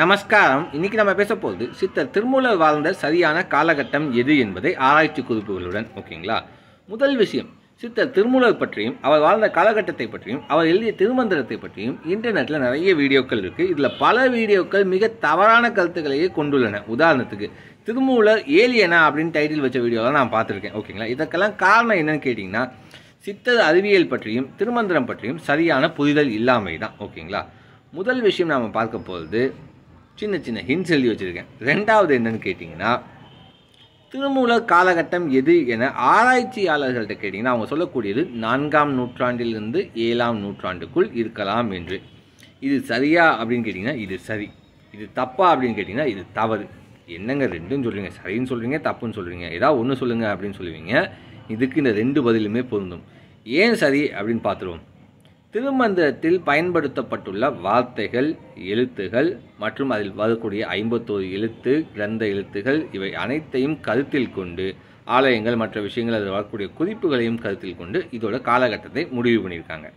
நமஸ்காரம் இன்னைக்கு நம்ம பேச போகிறது சித்தர் திருமூலர் வாழ்ந்த சரியான காலகட்டம் எது என்பதை ஆராய்ச்சி குறிப்புகளுடன் ஓகேங்களா முதல் விஷயம் சித்தர் திருமூலர் பற்றியும் அவர் வாழ்ந்த காலகட்டத்தை பற்றியும் அவர் எழுதிய திருமந்திரத்தை பற்றியும் இன்டர்நெட்டில் நிறைய வீடியோக்கள் இருக்குது இதில் பல வீடியோக்கள் மிக தவறான கருத்துக்களையே கொண்டுள்ளன உதாரணத்துக்கு திருமூலர் ஏலியனா அப்படின்னு டைட்டில் வச்ச வீடியோலாம் நான் பார்த்துருக்கேன் ஓகேங்களா இதற்கெல்லாம் காரணம் என்னன்னு கேட்டிங்கன்னா சித்தர் அறிவியல் பற்றியும் திருமந்திரம் பற்றியும் சரியான புரிதல் இல்லாமை தான் ஓகேங்களா முதல் விஷயம் நாம் பார்க்க போகிறது சின்ன சின்ன ஹின்ஸ் எழுதி வச்சுருக்கேன் ரெண்டாவது என்னன்னு கேட்டிங்கன்னா திருமூல காலகட்டம் எது என ஆராய்ச்சியாளர்கள்ட்ட கேட்டிங்கன்னா அவங்க சொல்லக்கூடியது நான்காம் நூற்றாண்டிலிருந்து ஏழாம் நூற்றாண்டுக்குள் இருக்கலாம் என்று இது சரியா அப்படின்னு கேட்டிங்கன்னா இது சரி இது தப்பா அப்படின்னு கேட்டிங்கன்னா இது தவறு என்னங்க ரெண்டும் சொல்கிறீங்க சரின்னு சொல்கிறீங்க தப்புன்னு சொல்கிறீங்க ஏதாவது ஒன்று சொல்லுங்கள் அப்படின்னு சொல்லுவீங்க இதுக்கு இந்த ரெண்டு பதிலுமே பொருந்தும் ஏன் சரி அப்படின்னு பார்த்துருவோம் திருமந்திரத்தில் பயன்படுத்தப்பட்டுள்ள வார்த்தைகள் எழுத்துகள் மற்றும் அதில் வரக்கூடிய ஐம்பத்தோரு எழுத்து கிரந்த எழுத்துகள் இவை அனைத்தையும் கருத்தில் கொண்டு ஆலயங்கள் மற்ற விஷயங்கள் அதில் வரக்கூடிய குறிப்புகளையும் கருத்தில் கொண்டு இதோட காலகட்டத்தை முடிவு பண்ணியிருக்காங்க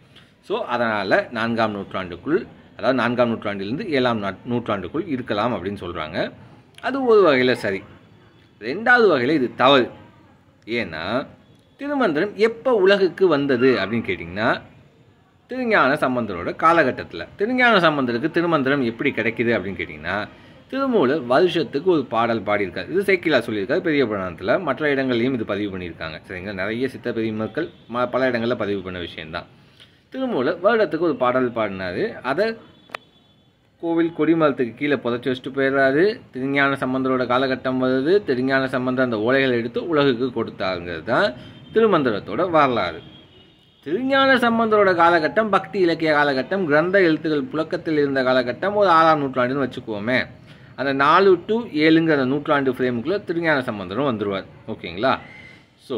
ஸோ அதனால் நான்காம் நூற்றாண்டுக்குள் அதாவது நான்காம் நூற்றாண்டிலிருந்து ஏழாம் நூற்றாண்டுக்குள் இருக்கலாம் அப்படின்னு சொல்கிறாங்க அது ஒரு வகையில் சரி ரெண்டாவது வகையில் இது தவறு ஏன்னா திருமந்திரம் எப்போ உலகுக்கு வந்தது அப்படின்னு கேட்டிங்கன்னா திருஞான சம்பந்தரோட காலகட்டத்தில் திருஞான சம்பந்தருக்கு திருமந்திரம் எப்படி கிடைக்கிது அப்படின்னு கேட்டிங்கன்னா திருமூலர் வருஷத்துக்கு ஒரு பாடல் பாடியிருக்காரு இது சைக்கிளாக சொல்லியிருக்காரு பெரிய புராணத்தில் மற்ற இடங்கள்லையும் இது பதிவு பண்ணியிருக்காங்க சரிங்களா நிறைய சித்த பெரியமக்கள் ம பல இடங்களில் பதிவு பண்ண விஷயந்தான் திருமூலர் வருடத்துக்கு ஒரு பாடல் பாடினார் அதை கோவில் கொடிமரத்துக்கு கீழே புதைச்சி வச்சுட்டு போயிடுறாரு திருஞான சம்பந்தரோட காலகட்டம் வருது திருஞான சம்பந்தம் அந்த ஓலைகளை எடுத்து உலகுக்கு கொடுத்தாங்கிறது தான் திருமந்திரத்தோட வரலாறு திருஞான சம்பந்தரோட காலகட்டம் பக்தி இலக்கிய காலகட்டம் கிரந்த எழுத்துக்கள் புழக்கத்தில் இருந்த காலகட்டம் ஒரு ஆறாம் நூற்றாண்டுன்னு வச்சுக்குவோமே அந்த நாலு டு ஏழுங்கிற அந்த நூற்றாண்டு ஃப்ரேமுக்குள்ளே திருஞான சம்பந்தரும் வந்துடுவார் ஓகேங்களா ஸோ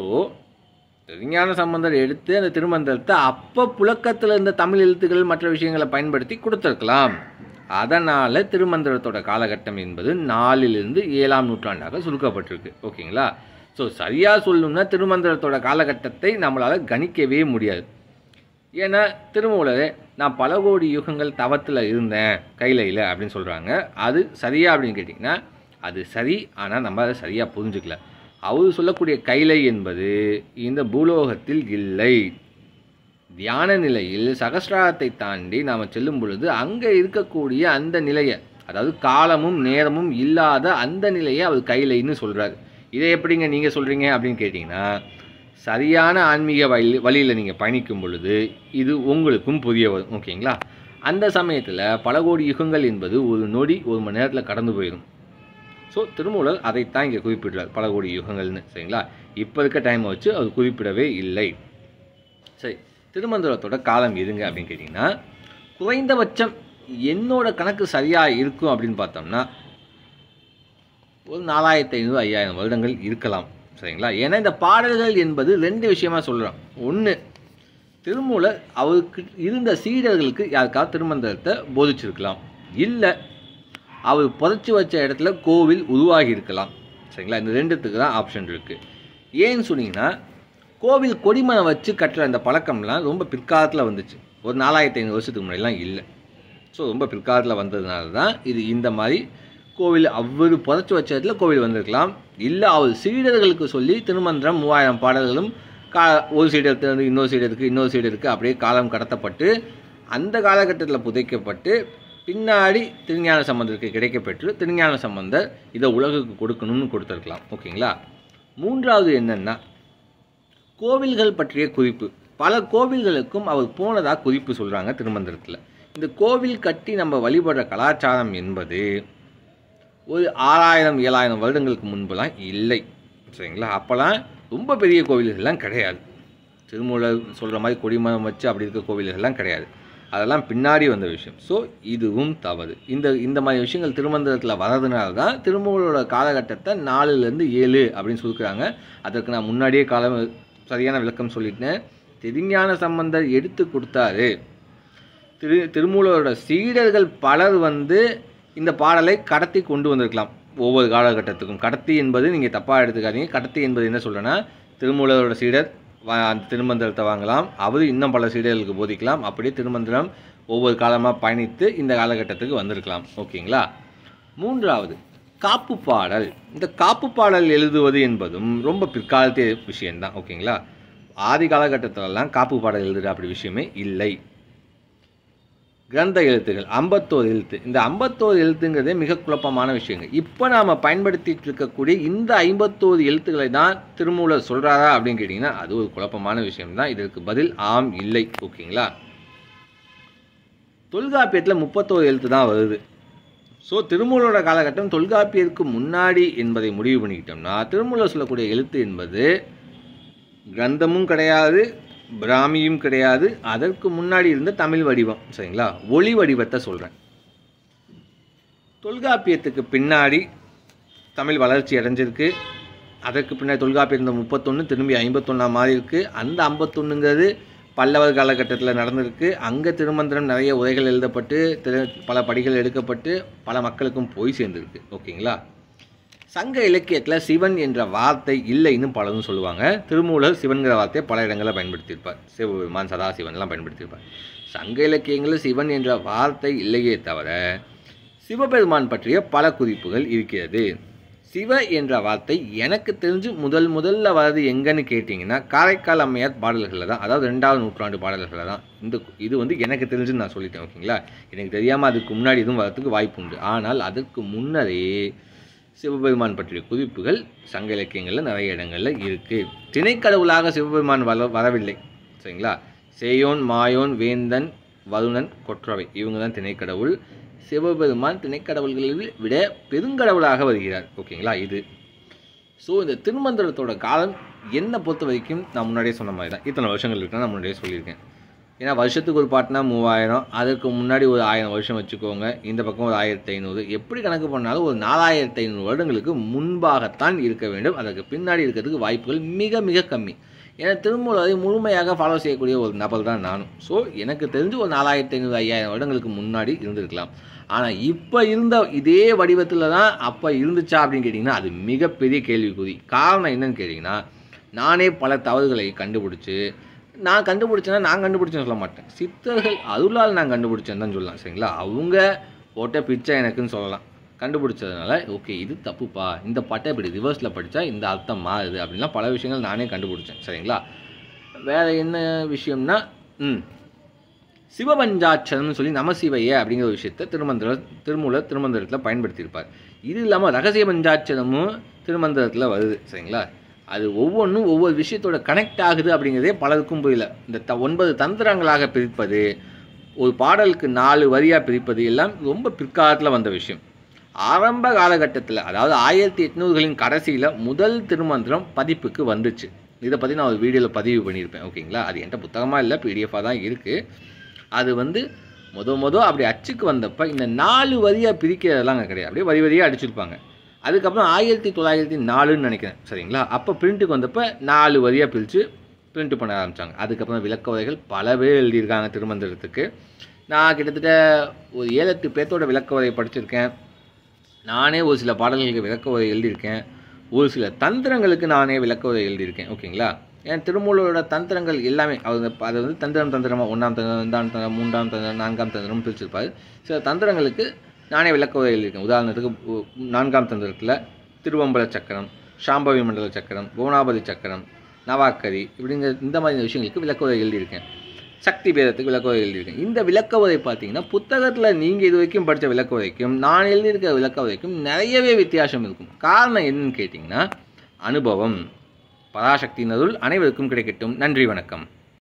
திருஞான சம்பந்தர் எடுத்து அந்த திருமந்திரத்தை அப்போ புழக்கத்தில் இருந்த தமிழ் எழுத்துக்கள் மற்ற விஷயங்களை பயன்படுத்தி கொடுத்துருக்கலாம் அதனால் திருமந்திரத்தோட காலகட்டம் என்பது நாலிலிருந்து ஏழாம் நூற்றாண்டாக சுருக்கப்பட்டிருக்கு ஓகேங்களா ஸோ சரியாக சொல்லணும்னா திருமந்திரத்தோட காலகட்டத்தை நம்மளால் கணிக்கவே முடியாது ஏன்னா திருமூலர் நான் பல கோடி யுகங்கள் தவத்தில் இருந்தேன் இல்லை அப்படின்னு சொல்கிறாங்க அது சரியா அப்படின்னு கேட்டிங்கன்னா அது சரி ஆனால் நம்ம அதை சரியாக புரிஞ்சுக்கல அவர் சொல்லக்கூடிய கைலை என்பது இந்த பூலோகத்தில் இல்லை தியான நிலையில் சகசிராரத்தை தாண்டி நாம் செல்லும் பொழுது அங்கே இருக்கக்கூடிய அந்த நிலையை அதாவது காலமும் நேரமும் இல்லாத அந்த நிலையை அவர் கைலைன்னு சொல்கிறார் இதை எப்படிங்க நீங்கள் சொல்கிறீங்க அப்படின்னு கேட்டிங்கன்னா சரியான ஆன்மீக வழி வழியில் நீங்கள் பயணிக்கும் பொழுது இது உங்களுக்கும் புரிய வரும் ஓகேங்களா அந்த சமயத்தில் பல கோடி யுகங்கள் என்பது ஒரு நொடி ஒரு மணி நேரத்தில் கடந்து போயிடும் ஸோ திருமூலர் அதைத்தான் இங்கே குறிப்பிடுறார் பல கோடி யுகங்கள்னு சரிங்களா இப்போ இருக்க டைமை வச்சு அது குறிப்பிடவே இல்லை சரி திருமந்திரத்தோட காலம் எதுங்க அப்படின்னு கேட்டிங்கன்னா குறைந்தபட்சம் என்னோட கணக்கு சரியாக இருக்கும் அப்படின்னு பார்த்தோம்னா ஒரு நாலாயிரத்தி ஐநூறு ஐயாயிரம் வருடங்கள் இருக்கலாம் சரிங்களா ஏன்னா இந்த பாடல்கள் என்பது ரெண்டு விஷயமா சொல்கிறோம் ஒன்று திருமூலர் அவருக்கு இருந்த சீடர்களுக்கு யாருக்காவது திருமந்திரத்தை போதிச்சிருக்கலாம் இல்லை அவர் புதைச்சி வச்ச இடத்துல கோவில் உருவாகி இருக்கலாம் சரிங்களா இந்த ரெண்டுத்துக்கு தான் ஆப்ஷன் இருக்குது ஏன்னு சொன்னீங்கன்னா கோவில் கொடிமனை வச்சு கட்டுற அந்த பழக்கம்லாம் ரொம்ப பிற்காலத்தில் வந்துச்சு ஒரு நாலாயிரத்தி ஐநூறு வருஷத்துக்கு முன்னாடிலாம் இல்லை ஸோ ரொம்ப பிற்காலத்தில் வந்ததுனால தான் இது இந்த மாதிரி கோவில் அவர் புதைச்சி வச்ச இடத்துல கோவில் வந்திருக்கலாம் இல்லை அவள் சீடர்களுக்கு சொல்லி திருமந்திரம் மூவாயிரம் பாடல்களும் கா ஒரு சீடத்துலேருந்து இன்னொரு சீடருக்கு இன்னொரு சீடருக்கு அப்படியே காலம் கடத்தப்பட்டு அந்த காலகட்டத்தில் புதைக்கப்பட்டு பின்னாடி திருஞான சம்பந்தருக்கு கிடைக்கப்பெற்று திருஞான சம்பந்தர் இதை உலகுக்கு கொடுக்கணும்னு கொடுத்துருக்கலாம் ஓகேங்களா மூன்றாவது என்னென்னா கோவில்கள் பற்றிய குறிப்பு பல கோவில்களுக்கும் அவர் போனதாக குறிப்பு சொல்கிறாங்க திருமந்திரத்தில் இந்த கோவில் கட்டி நம்ம வழிபடுற கலாச்சாரம் என்பது ஒரு ஆறாயிரம் ஏழாயிரம் வருடங்களுக்கு முன்பெல்லாம் இல்லை சரிங்களா அப்போல்லாம் ரொம்ப பெரிய கோவில்கள்லாம் கிடையாது திருமூலர் சொல்கிற மாதிரி கொடிமரம் வச்சு அப்படி இருக்க கோவில்கள்லாம் கிடையாது அதெல்லாம் பின்னாடி வந்த விஷயம் ஸோ இதுவும் தவறு இந்த இந்த மாதிரி விஷயங்கள் திருமந்திரத்தில் வர்றதுனால தான் திருமூலோட காலகட்டத்தை நாலுலேருந்து ஏழு அப்படின்னு சொல்லிக்கிறாங்க அதற்கு நான் முன்னாடியே காலம் சரியான விளக்கம் சொல்லிட்டேன் திருஞான சம்பந்தர் எடுத்து கொடுத்தாரு திரு திருமூலரோட சீடர்கள் பலர் வந்து இந்த பாடலை கடத்தி கொண்டு வந்திருக்கலாம் ஒவ்வொரு காலகட்டத்துக்கும் கடத்தி என்பது நீங்கள் தப்பாக எடுத்துக்காதீங்க கடத்தி என்பது என்ன சொல்கிறேன்னா திருமூலரோட சீடர் அந்த திருமந்திரத்தை வாங்கலாம் அவர் இன்னும் பல சீடர்களுக்கு போதிக்கலாம் அப்படியே திருமந்திரம் ஒவ்வொரு காலமாக பயணித்து இந்த காலகட்டத்துக்கு வந்திருக்கலாம் ஓகேங்களா மூன்றாவது காப்பு பாடல் இந்த காப்பு பாடல் எழுதுவது என்பதும் ரொம்ப பிற்காலத்திய விஷயந்தான் ஓகேங்களா ஆதி காலகட்டத்திலலாம் காப்பு பாடல் எழுதுகிற அப்படி விஷயமே இல்லை கிரந்த எழுத்துகள் ஐம்பத்தோரு எழுத்து இந்த ஐம்பத்தோரு எழுத்துங்கிறதே மிக குழப்பமான விஷயங்கள் இப்போ நாம் பயன்படுத்திட்டு இருக்கக்கூடிய இந்த ஐம்பத்தோரு எழுத்துக்களை தான் திருமூலர் சொல்கிறாரா அப்படின்னு கேட்டிங்கன்னா அது ஒரு குழப்பமான விஷயம்தான் இதற்கு பதில் ஆம் இல்லை ஓகேங்களா தொல்காப்பியத்தில் முப்பத்தோரு எழுத்து தான் வருது ஸோ திருமூலோட காலகட்டம் தொல்காப்பியருக்கு முன்னாடி என்பதை முடிவு பண்ணிக்கிட்டோம்னா திருமூலர் சொல்லக்கூடிய எழுத்து என்பது கிரந்தமும் கிடையாது பிராமியும் கிடையாது அதற்கு முன்னாடி இருந்த தமிழ் வடிவம் சரிங்களா ஒளி வடிவத்தை சொல்கிறேன் தொல்காப்பியத்துக்கு பின்னாடி தமிழ் வளர்ச்சி அடைஞ்சிருக்கு அதற்கு பின்னாடி தொல்காப்பியம் இருந்த முப்பத்தொன்று திரும்பி ஐம்பத்தொன்னா மாதிரி இருக்குது அந்த ஐம்பத்தொன்னுங்கிறது பல்லவர் காலகட்டத்தில் நடந்திருக்கு அங்கே திருமந்திரம் நிறைய உரைகள் எழுதப்பட்டு திரு பல படிகள் எடுக்கப்பட்டு பல மக்களுக்கும் போய் சேர்ந்துருக்கு ஓகேங்களா சங்க இலக்கியத்தில் சிவன் என்ற வார்த்தை இல்லைன்னு பலரும் சொல்லுவாங்க திருமூலர் சிவன்கிற வார்த்தையை பல இடங்களில் பயன்படுத்தியிருப்பார் சிவபெருமான் சதாசிவன்லாம் பயன்படுத்தியிருப்பார் சங்க இலக்கியங்களில் சிவன் என்ற வார்த்தை இல்லையே தவிர சிவபெருமான் பற்றிய பல குறிப்புகள் இருக்கிறது சிவ என்ற வார்த்தை எனக்கு தெரிஞ்சு முதல் முதல்ல வர்றது எங்கன்னு கேட்டிங்கன்னா காரைக்கால் அம்மையார் பாடல்களில் தான் அதாவது ரெண்டாவது நூற்றாண்டு பாடல்களில் தான் இந்த இது வந்து எனக்கு தெரிஞ்சுன்னு நான் சொல்லிட்டேன் ஓகேங்களா எனக்கு தெரியாமல் அதுக்கு முன்னாடி எதுவும் வர்றதுக்கு வாய்ப்பு உண்டு ஆனால் அதற்கு முன்னரே சிவபெருமான் பற்றிய குறிப்புகள் சங்க இலக்கியங்களில் நிறைய இடங்களில் இருக்குது திணைக்கடவுளாக சிவபெருமான் வர வரவில்லை சரிங்களா சேயோன் மாயோன் வேந்தன் வருணன் கொற்றவை இவங்க தான் திணைக்கடவுள் சிவபெருமான் திணைக்கடவுள்களில் விட பெருங்கடவுளாக வருகிறார் ஓகேங்களா இது ஸோ இந்த திருமந்திரத்தோட காலம் என்னை பொறுத்த வரைக்கும் நான் முன்னாடியே சொன்ன மாதிரி தான் இத்தனை வருஷங்கள் இருக்குன்னு நான் முன்னாடியே சொல்லியிருக்கேன் ஏன்னா வருஷத்துக்கு ஒரு பாட்டுனா மூவாயிரம் அதற்கு முன்னாடி ஒரு ஆயிரம் வருஷம் வச்சுக்கோங்க இந்த பக்கம் ஒரு ஆயிரத்தி ஐநூறு எப்படி கணக்கு பண்ணாலும் ஒரு நாலாயிரத்தி ஐநூறு வருடங்களுக்கு முன்பாகத்தான் இருக்க வேண்டும் அதற்கு பின்னாடி இருக்கிறதுக்கு வாய்ப்புகள் மிக மிக கம்மி ஏன்னா திருமூலரை முழுமையாக ஃபாலோ செய்யக்கூடிய ஒரு நபர் தான் நானும் ஸோ எனக்கு தெரிஞ்சு ஒரு நாலாயிரத்தி ஐநூறு ஐயாயிரம் வருடங்களுக்கு முன்னாடி இருந்திருக்கலாம் ஆனால் இப்போ இருந்த இதே வடிவத்தில் தான் அப்போ இருந்துச்சா அப்படின்னு கேட்டிங்கன்னா அது மிகப்பெரிய கேள்விக்குறி காரணம் என்னன்னு கேட்டிங்கன்னா நானே பல தவறுகளை கண்டுபிடிச்சி நான் கண்டுபிடிச்சேன்னா நான் கண்டுபிடிச்சேன்னு சொல்ல மாட்டேன் சித்தர்கள் அருளால் நான் கண்டுபிடிச்சேன்னு தான் சொல்லலாம் சரிங்களா அவங்க போட்ட பிச்சை எனக்குன்னு சொல்லலாம் கண்டுபிடிச்சதுனால ஓகே இது தப்புப்பா இந்த பாட்டை இப்படி ரிவர்ஸில் படித்தா இந்த அர்த்தம் மாறுது அப்படின்லாம் பல விஷயங்கள் நானே கண்டுபிடிச்சேன் சரிங்களா வேறு என்ன விஷயம்னா ம் சிவபஞ்சாட்சரம்னு சொல்லி நமசிவைய அப்படிங்கிற விஷயத்த திருமந்திர திருமூலர் திருமந்திரத்தில் பயன்படுத்தியிருப்பார் இது இல்லாமல் ரகசிய பஞ்சாட்சரமும் திருமந்திரத்தில் வருது சரிங்களா அது ஒவ்வொன்றும் ஒவ்வொரு விஷயத்தோட கனெக்ட் ஆகுது அப்படிங்கிறதே பலருக்கும் புரியல இந்த த ஒன்பது தந்திரங்களாக பிரிப்பது ஒரு பாடலுக்கு நாலு வரியாக பிரிப்பது எல்லாம் ரொம்ப பிற்காலத்தில் வந்த விஷயம் ஆரம்ப காலகட்டத்தில் அதாவது ஆயிரத்தி எட்நூறுகளின் கடைசியில் முதல் திருமந்திரம் பதிப்புக்கு வந்துச்சு இதை பற்றி நான் ஒரு வீடியோவில் பதிவு பண்ணியிருப்பேன் ஓகேங்களா அது என்கிட்ட புத்தகமாக இல்லை பிடிஎஃபாக தான் இருக்குது அது வந்து மொதல் மொதல் அப்படி அச்சுக்கு வந்தப்போ இந்த நாலு வரியாக பிரிக்கிறதெல்லாம் கிடையாது அப்படியே வரி வரியாக அடிச்சிருப்பாங்க அதுக்கப்புறம் ஆயிரத்தி தொள்ளாயிரத்தி நாலுன்னு நினைக்கிறேன் சரிங்களா அப்போ பிரிண்ட்டுக்கு வந்தப்போ நாலு வரியாக பிரித்து பிரிண்ட் பண்ண ஆரம்பித்தாங்க அதுக்கப்புறம் விளக்க உரைகள் பல பேர் எழுதியிருக்காங்க திருமந்திரத்துக்கு நான் கிட்டத்தட்ட ஒரு ஏழு எட்டு பேர்த்தோட விளக்க உரையை படிச்சிருக்கேன் நானே ஒரு சில பாடல்களுக்கு விளக்க உரை எழுதியிருக்கேன் ஒரு சில தந்திரங்களுக்கு நானே விளக்க உரை எழுதியிருக்கேன் ஓகேங்களா ஏன் திருமூலரோட தந்திரங்கள் எல்லாமே அது அது வந்து தந்திரம் தந்திரமாக ஒன்றாம் தந்திரம் ரெண்டாம் தந்திரம் மூன்றாம் தந்திரம் நான்காம் தந்திரம் பிரிச்சிருப்பார் சில தந்திரங்களுக்கு நானே விளக்க இருக்கேன் உதாரணத்துக்கு நான்காம் தந்திரத்தில் திருவம்பல சக்கரம் சாம்பவி மண்டல சக்கரம் கோணாபதி சக்கரம் நவாக்கரி இப்படிங்கிற இந்த மாதிரி விஷயங்களுக்கு விளக்க உரை எழுதியிருக்கேன் சக்தி பேதத்துக்கு விளக்க உரை எழுதியிருக்கேன் இந்த விளக்க பார்த்தீங்கன்னா புத்தகத்தில் நீங்கள் இது வரைக்கும் படித்த விளக்க நான் எழுதியிருக்கிற விளக்க நிறையவே வித்தியாசம் இருக்கும் காரணம் என்னன்னு கேட்டிங்கன்னா அனுபவம் பராசக்தியினருள் அனைவருக்கும் கிடைக்கட்டும் நன்றி வணக்கம்